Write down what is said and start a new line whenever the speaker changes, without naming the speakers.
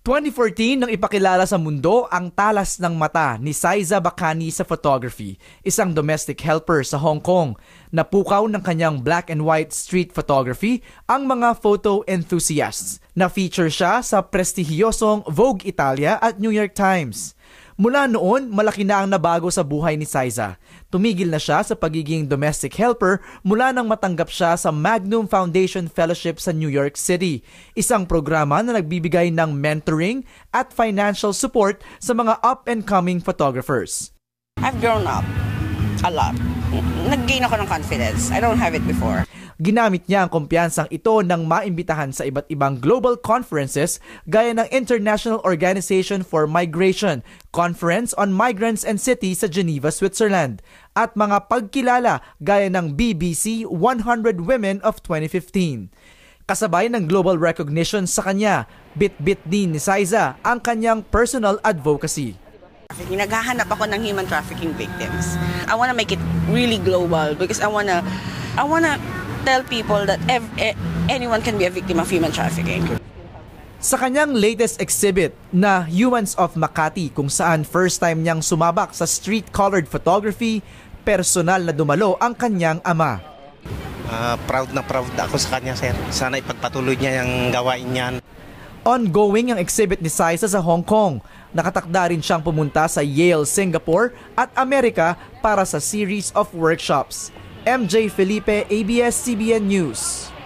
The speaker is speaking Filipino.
2014 nang ipakilala sa mundo ang talas ng mata ni Saiza Bakani sa photography, isang domestic helper sa Hong Kong. Napukaw ng kanyang black and white street photography ang mga photo enthusiasts. Na-feature siya sa prestihiyosong Vogue Italia at New York Times. Mula noon, malaki na ang nabago sa buhay ni Saiza. Tumigil na siya sa pagiging domestic helper mula nang matanggap siya sa Magnum Foundation Fellowship sa New York City, isang programa na nagbibigay ng mentoring at financial support sa mga up-and-coming photographers. I've grown up a lot. Nag-gain
ako ng confidence. I don't have it before
ginamit niya ang kumpiyansang ito nang maimbitahan sa iba't ibang global conferences gaya ng International Organization for Migration, Conference on Migrants and Cities sa Geneva, Switzerland, at mga pagkilala gaya ng BBC 100 Women of 2015 kasabay ng global recognition sa kanya, bit-bit din ni Saiza ang kanyang personal advocacy.
Naghahanap ako ng human trafficking victims. I want to make it really global because I want to I want to tell people that e, anyone can be a victim of human trafficking. Sa kanyang
latest exhibit na Humans of Makati kung saan first time niyang sumabak sa street-colored photography, personal na dumalo ang kanyang ama. Uh, proud na proud ako sa kanya sir. Sana ipagpatuloy niya yung gawain niyan. Ongoing ang exhibit ni Saisa sa Hong Kong. Nakatakda rin siyang pumunta sa Yale, Singapore at Amerika para sa series of workshops. MJ Felipe, ABS-CBN News.